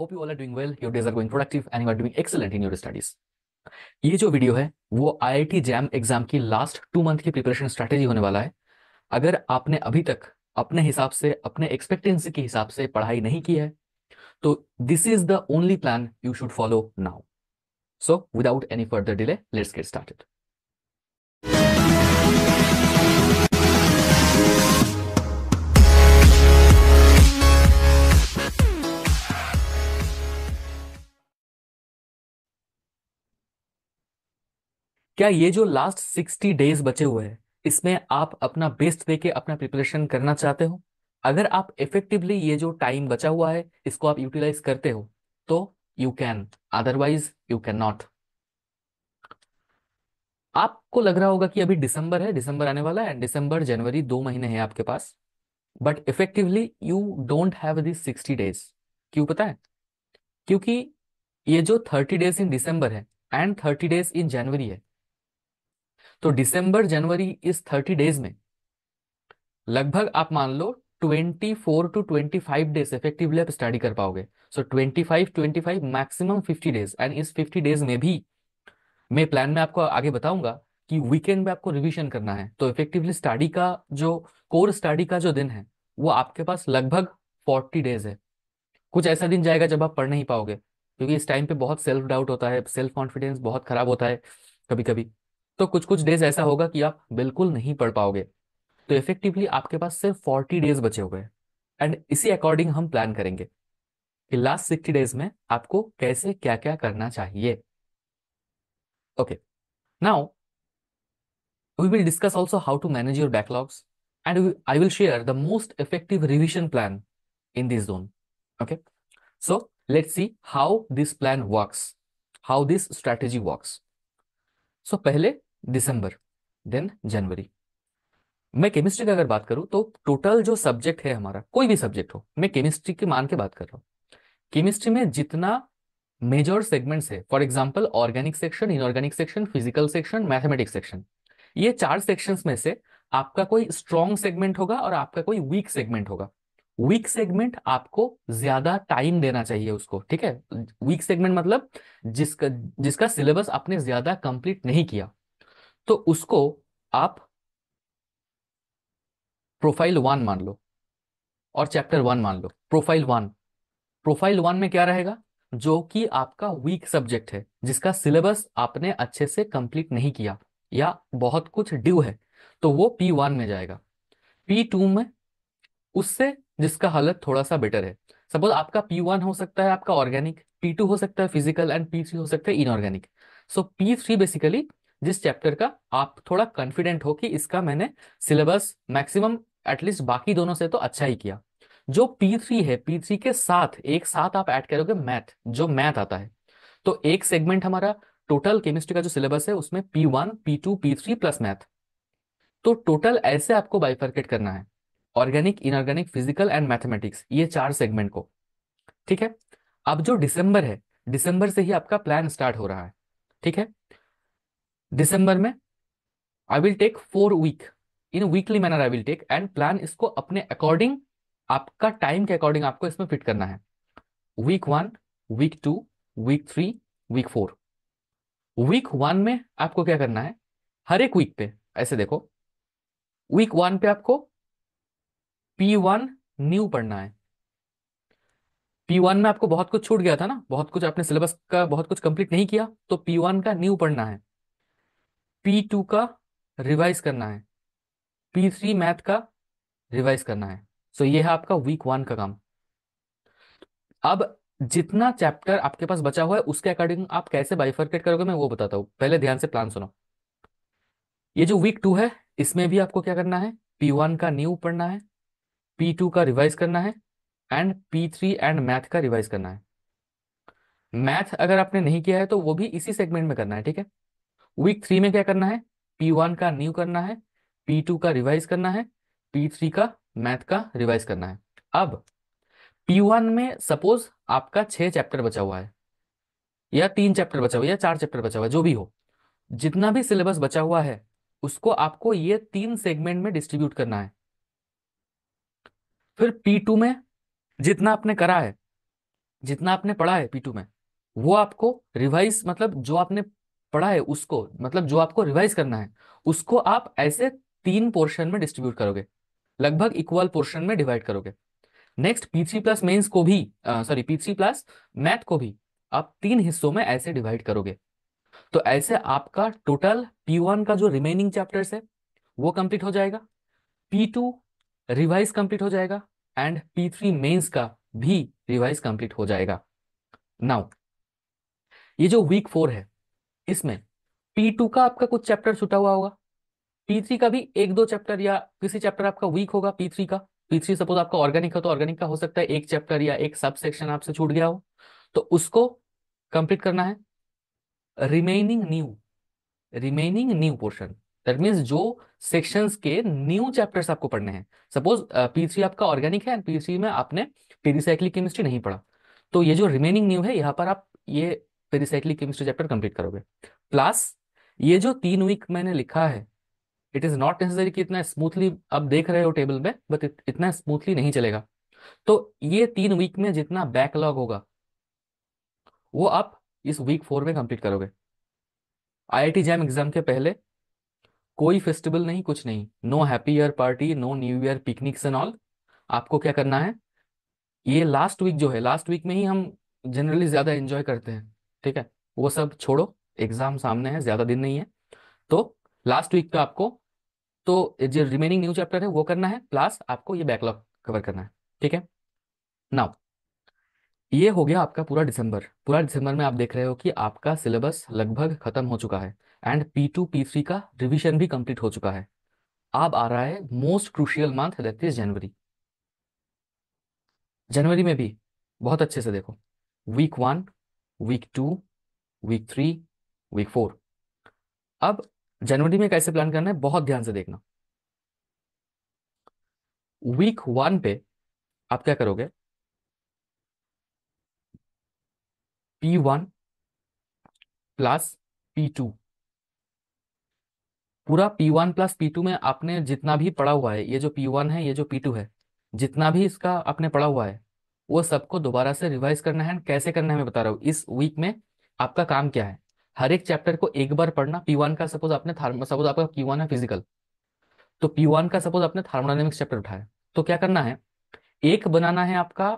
hope you all are doing well your days are going productive and you are doing excellent in your studies ये जो video है वो IIT JAM exam की last two month की preparation strategy होने वाला है अगर आपने अभी तक अपने हिसाब से अपने एक्सपेक्टेंसी के हिसाब से पढ़ाई नहीं की है तो this is the only plan you should follow now so without any further delay let's get started क्या ये जो लास्ट सिक्सटी डेज बचे हुए हैं इसमें आप अपना बेस्ट दे के अपना प्रिपरेशन करना चाहते हो अगर आप इफेक्टिवली ये जो टाइम बचा हुआ है इसको आप यूटिलाइज करते हो तो you can otherwise you can not आपको लग रहा होगा कि अभी दिसंबर है दिसंबर आने वाला है दिसंबर जनवरी दो महीने हैं आपके पास but effectively you don't have this sixty days क्यों पता है क्योंकि ये जो थर्टी डेज इन दिसंबर है and thirty days in January है तो दिसंबर जनवरी इस थर्टी डेज में लगभग आप मान लो twenty four to twenty five days effectively आप स्टडी कर पाओगे so twenty five twenty five maximum fifty days and इस फिफ्टी डेज में भी मैं प्लान में आपको आगे बताऊंगा कि वीकेंड में आपको रिविजन करना है तो इफेक्टिवली स्टडी का जो कोर स्टडी का जो दिन है वो आपके पास लगभग फोर्टी डेज है कुछ ऐसा दिन जाएगा जब आप पढ़ नहीं पाओगे क्योंकि इस टाइम पे बहुत सेल्फ डाउट होता है सेल्फ कॉन्फिडेंस बहुत खराब होता है कभी कभी तो कुछ कुछ डेज ऐसा होगा कि आप बिल्कुल नहीं पढ़ पाओगे तो इफेक्टिवली आपके पास सिर्फ फोर्टी डेज बचे हुए हैं एंड इसी अकॉर्डिंग हम प्लान करेंगे कि लास्ट सिक्सटी डेज में आपको कैसे क्या क्या करना चाहिए okay now we will discuss also how to manage your backlogs and we, i will share the most effective revision plan in this zone okay so let's see how this plan works how this strategy works so pehle December then January मैं chemistry का अगर बात करूं तो total जो subject है हमारा कोई भी सब्जेक्ट हो मैं केमिस्ट्री के मान के बात कर रहा हूं केमिस्ट्री में जितना मेजर सेगमेंट्स है for example organic section inorganic section physical section mathematics section ये चार सेक्शंस में से आपका कोई स्ट्रॉन्ग सेगमेंट होगा और आपका कोई वीक सेगमेंट होगा वीक सेगमेंट आपको ज्यादा टाइम देना चाहिए उसको ठीक है वीक सेगमेंट मतलब जिसका जिसका सिलेबस आपने ज्यादा कंप्लीट नहीं किया तो उसको आप प्रोफाइल वन मान लो और चैप्टर वन मान लो प्रोफाइल वन प्रोफाइल वन में क्या रहेगा जो कि आपका वीक सब्जेक्ट है जिसका सिलेबस आपने अच्छे से कंप्लीट नहीं किया या बहुत कुछ ड्यू है तो वो पी वन में जाएगा पी टू में उससे जिसका हालत थोड़ा सा बेटर है सपोज आपका पी वन हो सकता है आपका ऑर्गेनिक पी टू हो सकता है फिजिकल एंड पी थ्री हो सकता है inorganic so P three basically जिस चैप्टर का आप थोड़ा कॉन्फिडेंट हो कि इसका मैंने सिलेबस मैक्सिमम एटलीस्ट बाकी दोनों से तो अच्छा ही किया जो पी थ्री है पी थ्री के साथ एक साथ आप ऐड करोगे मैथ जो मैथ आता है तो एक सेगमेंट हमारा टोटल केमिस्ट्री का जो सिलेबस है उसमें P one P two P three plus math तो टोटल ऐसे आपको बाइफर्केट करना है organic inorganic physical and mathematics ये चार सेगमेंट को ठीक है अब जो दिसंबर है दिसंबर से ही आपका प्लान स्टार्ट हो रहा है ठीक है दिसंबर में I will take four week in weekly manner I will take and plan इसको अपने अकॉर्डिंग आपका टाइम के अकॉर्डिंग आपको इसमें फिट करना है week one week two week three week four week one में आपको क्या करना है हर एक वीक पे ऐसे देखो वीक वन पे आपको पी वन न्यू पढ़ना है पी वन में आपको बहुत कुछ छूट गया था ना बहुत कुछ आपने सिलेबस का बहुत कुछ कंप्लीट नहीं किया तो पी वन का न्यू पढ़ना है पी टू का रिवाइज करना है पी थ्री मैथ का रिवाइज करना है सो ये है आपका वीक वन का काम अब जितना चैप्टर आपके पास बचा हुआ है उसके अकॉर्डिंग आप कैसे बाइफर्केट करोगे मैं वो बताता हूं पहले ध्यान से प्लान सुनो ये जो वीक टू है इसमें भी आपको क्या करना है पी वन का न्यू पढ़ना है पी टू का रिवाइज करना है and P three and math का रिवाइज करना है मैथ अगर आपने नहीं किया है तो वो भी इसी सेगमेंट में करना है ठीक है वीक थ्री में क्या करना है पी वन का न्यू करना है पी टू का रिवाइज करना है पी थ्री का मैथ का रिवाइज करना है अब पी वन में सपोज आपका छह चैप्टर बचा हुआ है या तीन चैप्टर बचा हुआ या चार चैप्टर बचा हुआ है जो भी हो जितना भी सिलेबस बचा हुआ है उसको आपको ये तीन सेगमेंट में डिस्ट्रीब्यूट करना है फिर पी टू में जितना आपने करा है जितना आपने पढ़ा है पी टू में वो आपको रिवाइज मतलब जो आपने पढ़ा है उसको मतलब जो आपको रिवाइज करना है उसको आप ऐसे तीन पोर्शन में डिस्ट्रीब्यूट करोगे लगभग इक्वल पोर्शन में डिवाइड करोगे नेक्स्ट पीसी प्लस मेन्स को भी सॉरी पीसी प्लस मैथ को भी आप तीन हिस्सों में ऐसे डिवाइड करोगे तो ऐसे आपका टोटल पी वन का जो रिमेनिंग चैप्टर्स है वो कंप्लीट हो जाएगा पी टू रिवाइज कंप्लीट हो जाएगा एंड पी थ्री मेन्स का भी रिवाइज कंप्लीट हो जाएगा नाउ ये जो वीक फोर है इसमें पी टू का आपका कुछ चैप्टर छुटा हुआ होगा पी थ्री का भी एक दो चैप्टर या किसी चैप्टर आपका वीक होगा पी थ्री का पी थ्री सपोज आपका ऑर्गेनिक है तो ऑर्गेनिक का हो सकता है एक चैप्टर या एक सब सेक्शन आपसे छूट गया हो तो उसको कंप्लीट करना है remaining new remaining new portion that means जो सेक्शन के न्यू चैप्टर्स आपको पढ़ने हैं सपोज पी थ्री आपका ऑर्गेनिक है एंड पी थ्री में आपने पीरिसाइक्लिक केमिस्ट्री नहीं पढ़ा तो ये जो रिमेनिंग न्यू है यहाँ पर आप ये फिर केमिस्ट्री चैप्टर कंप्लीट करोगे प्लस ये जो तीन वीक मैंने लिखा है इट इज नॉट नेसेसरी कि इतना स्मूथली आप देख रहे हो टेबल में बट इतना स्मूथली नहीं चलेगा तो ये तीन वीक में जितना बैकलॉग होगा वो आप इस वीक फोर में कंप्लीट करोगे आईआईटी जैम एग्जाम के पहले कोई फेस्टिवल नहीं कुछ नहीं no happy year party no new year picnics and all आपको क्या करना है ये लास्ट वीक जो है लास्ट वीक में ही हम जनरली ज्यादा एंजॉय करते हैं ठीक है वो सब छोड़ो एग्जाम सामने है ज्यादा दिन नहीं है तो लास्ट वीक का आपको तो जो रिमेनिंग न्यू चैप्टर है वो करना है प्लस आपको ये बैकलॉग कवर करना है ठीक है नाउ ये हो गया आपका पूरा दिसंबर पूरा दिसंबर में आप देख रहे हो कि आपका सिलेबस लगभग खत्म हो चुका है and P two P three का रिविजन भी कंप्लीट हो चुका है अब आ रहा है most crucial month that January जनवरी में भी बहुत अच्छे से देखो week one week two week three week four अब जनवरी में कैसे प्लान करना है बहुत ध्यान से देखना वीक वन पे आप क्या करोगे P one plus P two पूरा P one plus P two में आपने जितना भी पढ़ा हुआ है ये जो पी वन है ये जो पी टू है जितना भी इसका आपने पढ़ा हुआ है वो सबको दोबारा से रिवाइज करना है कैसे करना है मैं बता रहा हूँ इस वीक में आपका काम क्या है हर एक चैप्टर को एक बार पढ़ना पी वन का सपोज आपने सपोज आपका पी वन है फिजिकल तो पी वन का सपोज आपने थर्मोडाइनमिक्स चैप्टर उठाया तो क्या करना है एक बनाना है आपका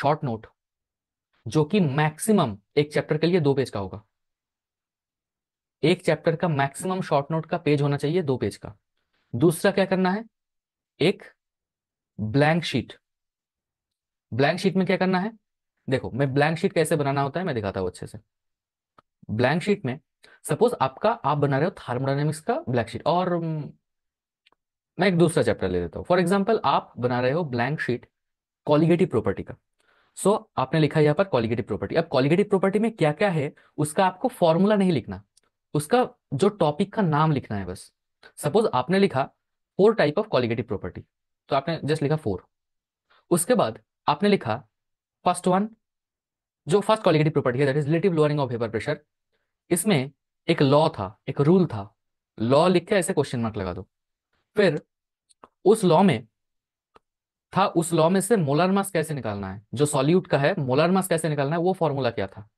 शॉर्ट नोट जो कि मैक्सिमम एक चैप्टर के लिए दो पेज का होगा एक चैप्टर का मैक्सिमम शॉर्ट नोट का पेज होना चाहिए दो पेज का दूसरा क्या करना है एक ब्लैंक शीट ब्लैंक शीट में क्या करना है देखो मैं ब्लैंक शीट कैसे बनाना होता है मैं दिखाता हूं अच्छे से ब्लैंक शीट में सपोज आपका आप बना रहे हो थार्मोडाइनमिक्स का ब्लैंक शीट और मैं एक दूसरा चैप्टर ले लेता हूँ फॉर एग्जाम्पल आप बना रहे हो ब्लैंक शीट कॉलिगेटिव प्रॉपर्टी का सो so, आपने लिखा यहां पर कॉलिगेटिव प्रॉपर्टी अब कॉलिगेटिव प्रॉपर्टी में क्या क्या है उसका आपको फॉर्मूला नहीं लिखना उसका जो टॉपिक का नाम लिखना है बस सपोज आपने लिखा four type of colligative property तो आपने जस्ट लिखा फोर उसके बाद आपने लिखा फर्स्ट वन जो फर्स्ट क्वालिटी प्रॉपर्टी है that is relative lowering of vapour pressure इसमें एक लॉ था एक रूल था लॉ लिख के ऐसे क्वेश्चन मार्क लगा दो फिर उस लॉ में था उस लॉ में से मोलर मास कैसे निकालना है जो सॉल्यूट का है मोलर मास कैसे निकालना है वो फॉर्मूला क्या था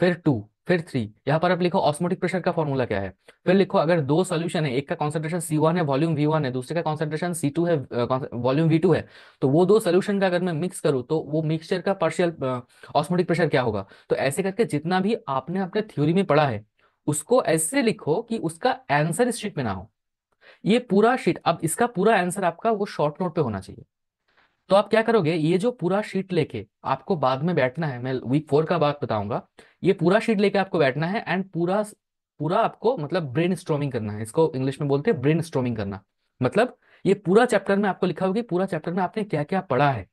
फिर टू फिर थ्री यहाँ पर आप लिखो ऑस्मोटिक प्रेशर का फॉर्मूला क्या है फिर लिखो अगर दो सोल्यूशन है एक का कॉन्सेंट्रेशन सी वन है वॉल्यूम वी वन है दूसरे का कॉन्सेंट्रेशन सी टू है वॉल्यूम वी टू है तो वो दो सोल्यूशन का अगर मैं मिक्स करूँ तो वो मिक्सचर का पार्शियल ऑस्मोटिक प्रेशर क्या होगा तो ऐसे करके जितना भी आपने अपने थ्योरी में पढ़ा है उसको ऐसे लिखो कि उसका आंसर इस शीट में ना हो ये पूरा शीट अब इसका पूरा आंसर आपका वो शॉर्ट नोट पे होना चाहिए तो आप क्या करोगे ये जो पूरा शीट लेके आपको बाद में बैठना है मैं वीक फोर का बात बताऊंगा ये पूरा शीट लेके आपको बैठना है एंड पूरा पूरा आपको मतलब ब्रेन स्ट्रोमिंग करना है इसको इंग्लिश में बोलते हैं ब्रेन स्ट्रोमिंग करना मतलब ये पूरा चैप्टर में आपको लिखा होगी पूरा चैप्टर में आपने क्या क्या पढ़ा है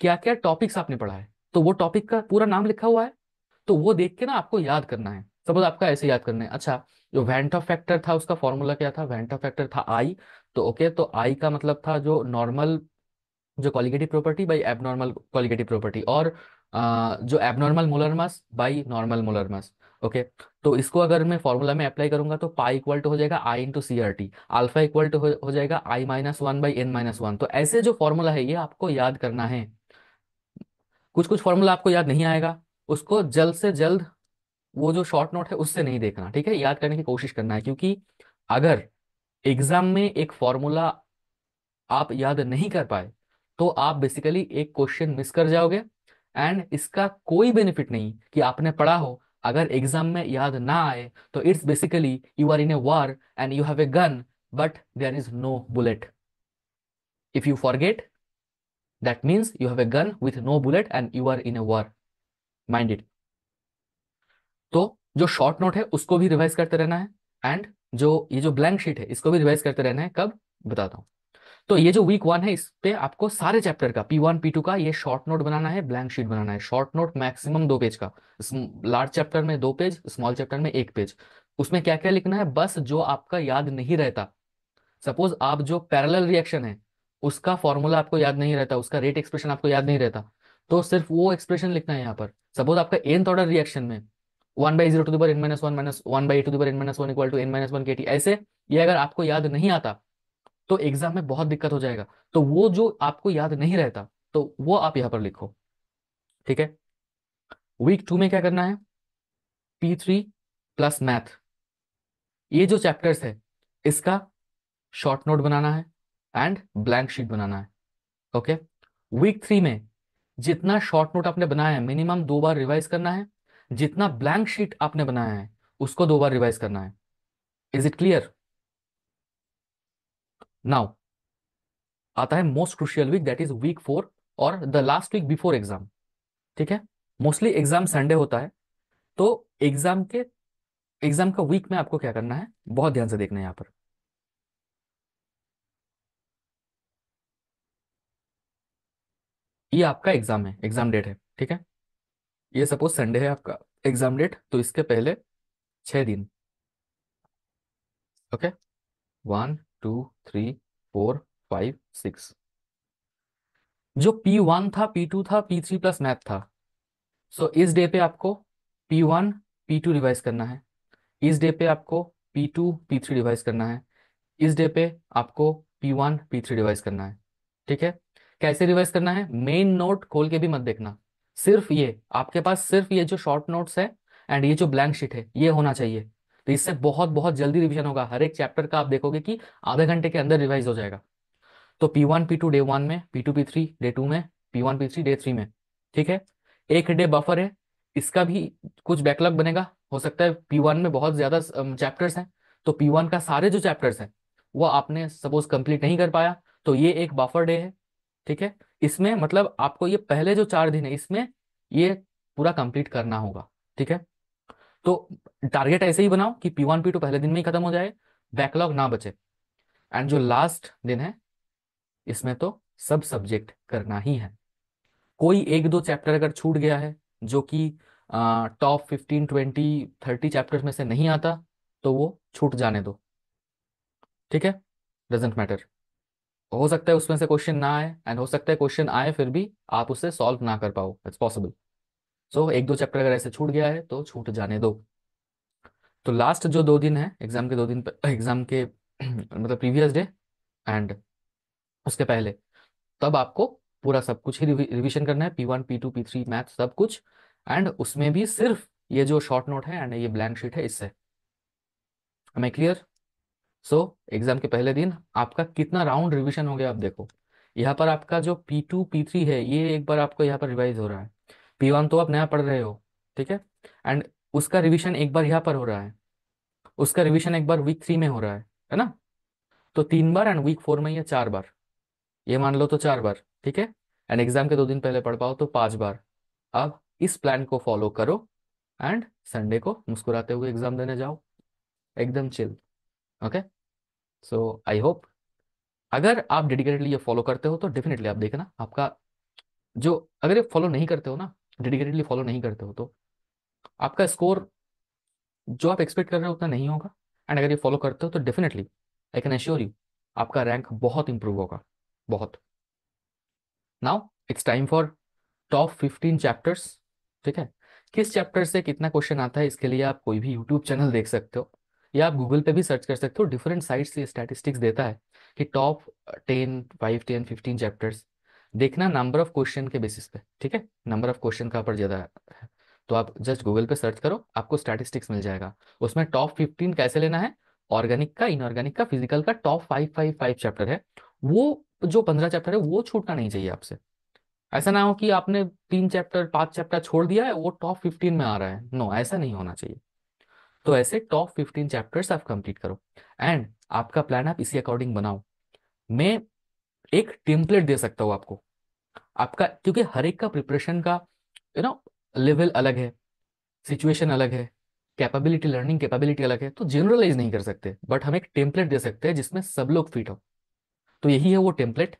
क्या क्या टॉपिक्स आपने पढ़ा है तो वो टॉपिक का पूरा नाम लिखा हुआ है तो वो देख के ना आपको याद करना है सपोज आपका ऐसे याद करना है अच्छा जो वेंट ऑफ फैक्टर था उसका फॉर्मूला क्या था वेंट ऑफ फैक्टर था आई तो ओके तो आई का मतलब था जो नॉर्मल जो colligative property by abnormal colligative property और जो abnormal molar mass by normal molar mass okay तो इसको अगर मैं फॉर्मूला में अप्लाई करूंगा तो पाई इक्वल टू हो जाएगा I into C R T alpha equal to हो जाएगा I minus one by N minus one तो ऐसे जो फॉर्मूला है ये आपको याद करना है कुछ कुछ फॉर्मूला आपको याद नहीं आएगा उसको जल्द से जल्द वो जो शॉर्ट नोट है उससे नहीं देखना ठीक है याद करने की कोशिश करना है क्योंकि अगर एग्जाम में एक फॉर्मूला आप याद नहीं कर पाए तो आप बेसिकली एक क्वेश्चन मिस कर जाओगे एंड इसका कोई बेनिफिट नहीं कि आपने पढ़ा हो अगर एग्जाम में याद ना आए तो it's basically you are in a war and you have a gun but there is no bullet if you forget that means you have a gun with no bullet and you are in a war minded तो जो short note है उसको भी revise करते रहना है and जो ये जो ब्लैंक शीट है इसको भी रिवाइज करते रहना है कब बताता हूँ तो ये जो वीक वन है इस पे आपको सारे चैप्टर का पी वन पी टू का ये शॉर्ट नोट बनाना है ब्लैंक शीट बनाना है शॉर्ट नोट मैक्सिमम दो पेज का लार्ज चैप्टर में दो पेज स्मॉल चैप्टर में एक पेज उसमें क्या क्या लिखना है बस जो आपका याद नहीं रहता सपोज आप जो पैरेलल रिएक्शन है उसका फॉर्मूला आपको याद नहीं रहता उसका रेट एक्सप्रेशन आपको याद नहीं रहता तो सिर्फ वो एक्सप्रेशन लिखना है यहाँ पर सपोज आपका एंथ ऑर्डर रिएक्शन में one by zero to the N minus one minus one by to the N minus one equal to N minus one K T ऐसे ये अगर आपको याद नहीं आता तो एग्जाम में बहुत दिक्कत हो जाएगा तो वो जो आपको याद नहीं रहता तो वो आप यहां पर लिखो ठीक है वीक टू में क्या करना है पी थ्री प्लस मैथ ये जो चैप्टर्स है इसका शॉर्ट नोट बनाना है एंड ब्लैंक शीट बनाना है ओके वीक थ्री में जितना शॉर्ट नोट आपने बनाया है मिनिमम दो बार रिवाइज करना है जितना ब्लैंक शीट आपने बनाया है उसको दो बार रिवाइज करना है इज इट क्लियर नाउ आता है most crucial week that is week four और the last week before exam ठीक है मोस्टली एग्जाम संडे होता है तो एग्जाम के एग्जाम का वीक में आपको क्या करना है बहुत ध्यान से देखना है यहां पर ये आपका एग्जाम है एग्जाम डेट है ठीक है ये सपोज संडे है आपका एग्जाम डेट तो इसके पहले छह दिन okay one two three four five six जो P1 था P2 था P3 थ्री प्लस मैथ था सो so, इस डे पे आपको P1, P2 पी रिवाइज करना है इस डे पे आपको P2, P3 P three revise करना है इस डे पे आपको P1, P3 P three revise करना है ठीक है कैसे रिवाइज करना है मेन नोट खोल के भी मत देखना सिर्फ ये आपके पास सिर्फ ये जो शॉर्ट नोट्स है एंड ये जो ब्लैंक शीट है ये होना चाहिए तो इससे बहुत बहुत जल्दी रिविजन होगा हर एक चैप्टर का आप देखोगे कि आधे घंटे के अंदर रिवाइज हो जाएगा तो P one P two day one में P two P three day two में P one P three day three में ठीक है एक डे बफर है इसका भी कुछ बैकलॉग बनेगा हो सकता है पी वन में बहुत ज्यादा चैप्टर्स हैं तो पी वन का सारे जो चैप्टर्स हैं वो आपने सपोज कंप्लीट नहीं कर पाया तो ये एक बफर डे है ठीक है इसमें मतलब आपको ये पहले जो चार दिन है इसमें ये पूरा कंप्लीट करना होगा ठीक है तो टारगेट ऐसे ही बनाओ कि पी वन पी टू पहले दिन में ही खत्म हो जाए बैकलॉग ना बचे एंड जो लास्ट दिन है इसमें तो सब सब्जेक्ट करना ही है कोई एक दो चैप्टर अगर छूट गया है जो कि top fifteen twenty thirty chapter में से नहीं आता तो वो छूट जाने दो ठीक है डजेंट मैटर हो सकता है उसमें से क्वेश्चन ना आए एंड हो सकता है क्वेश्चन आए फिर भी आप उसे सॉल्व ना कर पाओ इट्स पॉसिबल सो so, एक दो चैप्टर अगर ऐसे छूट गया है तो छूट जाने दो तो लास्ट जो दो दिन है एग्जाम के दो दिन एग्जाम के मतलब प्रीवियस डे एंड उसके पहले तब आपको पूरा सब कुछ ही रिविजन करना है P one P two P three math सब कुछ एंड उसमें भी सिर्फ ये जो शॉर्ट नोट है एंड ये ब्लैंक शीट है इससे हमें क्लियर सो एग्जाम के पहले दिन आपका कितना राउंड रिविजन हो गया आप देखो यहाँ पर आपका जो पी टू पी थ्री है ये एक बार आपको यहाँ पर रिवाइज हो रहा है पी वन तो आप नया पढ़ रहे हो ठीक है एंड उसका रिविजन एक बार यहाँ पर हो रहा है उसका रिविजन एक बार वीक थ्री में हो रहा है है ना तो तीन बार एंड वीक फोर में या चार बार ये मान लो तो चार बार ठीक है एंड एग्जाम के दो दिन पहले पढ़ पाओ तो पांच बार अब इस प्लान को फॉलो करो एंड संडे को मुस्कुराते हुए एग्जाम देने जाओ एकदम chill okay so I hope अगर आप डेडिकेटेडली ये फॉलो करते हो तो डेफिनेटली आप देखना आपका जो अगर ये फॉलो नहीं करते हो ना डेडिकेटेडली फॉलो नहीं करते हो तो आपका स्कोर जो आप एक्सपेक्ट कर रहे हो उतना नहीं होगा एंड अगर ये फॉलो करते हो तो definitely I can assure you आपका रैंक बहुत इंप्रूव होगा बहुत now it's time for top fifteen chapters ठीक है किस चैप्टर से कितना क्वेश्चन आता है इसके लिए आप कोई भी यूट्यूब चैनल देख सकते हो या आप गूगल पे भी सर्च कर सकते हो डिफरेंट साइट से स्टैटिस्टिक्स देता है कि top ten five ten fifteen chapters देखना नंबर ऑफ क्वेश्चन के बेसिस पे ठीक है नंबर ऑफ क्वेश्चन कहाँ पर ज़्यादा है तो आप जस्ट गूगल पे सर्च करो आपको स्टैटिस्टिक्स मिल जाएगा उसमें टॉप फिफ्टीन कैसे लेना है ऑर्गेनिक का इनऑर्गेनिक का फिजिकल का top five five five chapter है वो जो पंद्रह चैप्टर है वो छूटना नहीं चाहिए आपसे ऐसा ना हो कि आपने तीन चैप्टर पांच चैप्टर छोड़ दिया है वो टॉप फिफ्टीन में आ रहा है नो ऐसा नहीं होना चाहिए तो ऐसे टॉप फिफ्टीन चैप्टर्स आप कंप्लीट करो एंड आपका प्लान आप इसी अकॉर्डिंग बनाओ मैं एक टेम्पलेट दे सकता हूँ आपको आपका क्योंकि हर एक का प्रिपरेशन का यू नो लेवल अलग है सिचुएशन अलग है कैपेबिलिटी लर्निंग कैपेबिलिटी अलग है तो जनरलाइज नहीं कर सकते बट हम एक टेम्पलेट दे सकते हैं जिसमें सब लोग फिट हो तो यही है वो टेम्पलेट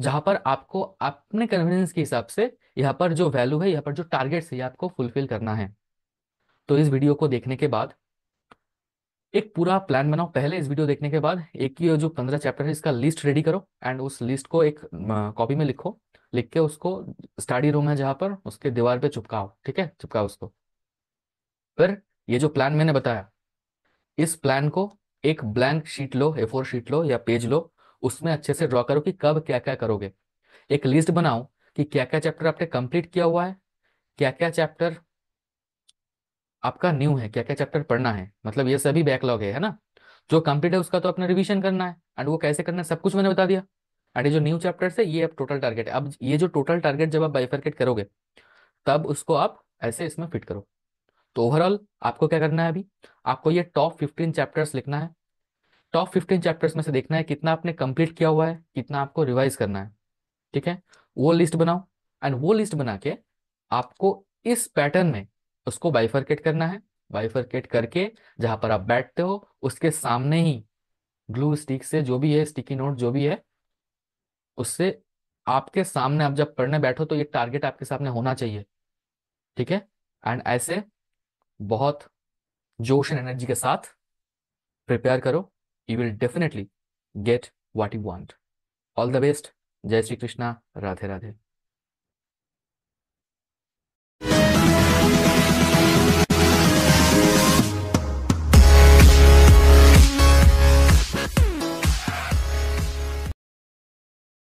जहां पर आपको अपने कन्वीनियंस के हिसाब से यहाँ पर जो वैल्यू है यहाँ पर जो टारगेट्स है आपको फुलफिल करना है तो इस वीडियो को देखने के बाद एक पूरा प्लान बनाओ पहले इस वीडियो देखने के बाद एक ही जो पंद्रह चैप्टर है इसका लिस्ट रेडी करो एंड उस लिस्ट को एक कॉपी में लिखो लिख के उसको स्टडी रूम है जहां पर उसके दीवार पे चुपकाओ ठीक है चुपकाओ उसको फिर ये जो प्लान मैंने बताया इस प्लान को एक ब्लैंक शीट लो ए शीट लो या पेज लो उसमें अच्छे से ड्रॉ करो कि कब क्या क्या करोगे एक लिस्ट बनाओ कि क्या क्या चैप्टर आपने कंप्लीट किया हुआ है क्या क्या चैप्टर आपका न्यू है क्या क्या चैप्टर पढ़ना है मतलब ये सभी बैकलॉग है है ना जो कंप्लीट है उसका तो अपना रिविजन करना है एंड वो कैसे करना है सब कुछ मैंने बता दिया एंड ये जो न्यू चैप्टर है ये अब टोटल टारगेट है अब ये जो टोटल टारगेट जब आप बाइफर्केट करोगे तब उसको आप ऐसे इसमें फिट करो तो ओवरऑल आपको क्या करना है अभी आपको ये टॉप फिफ्टीन चैप्टर्स लिखना है टॉप फिफ्टीन चैप्टर्स में से देखना है कितना आपने कंप्लीट किया हुआ है कितना आपको रिवाइज करना है ठीक है वो लिस्ट बनाओ एंड वो लिस्ट बना के आपको इस पैटर्न में उसको बाइफरकेट करना है बाइफरकेट करके जहां पर आप बैठते हो उसके सामने ही ग्लू स्टिक से जो भी है स्टिकी नोट जो भी है उससे आपके सामने आप जब पढ़ने बैठो तो ये टारगेट आपके सामने होना चाहिए ठीक है एंड ऐसे बहुत जोश एंड एनर्जी के साथ प्रिपेयर करो you will definitely get what you want all the best जय श्री कृष्णा राधे राधे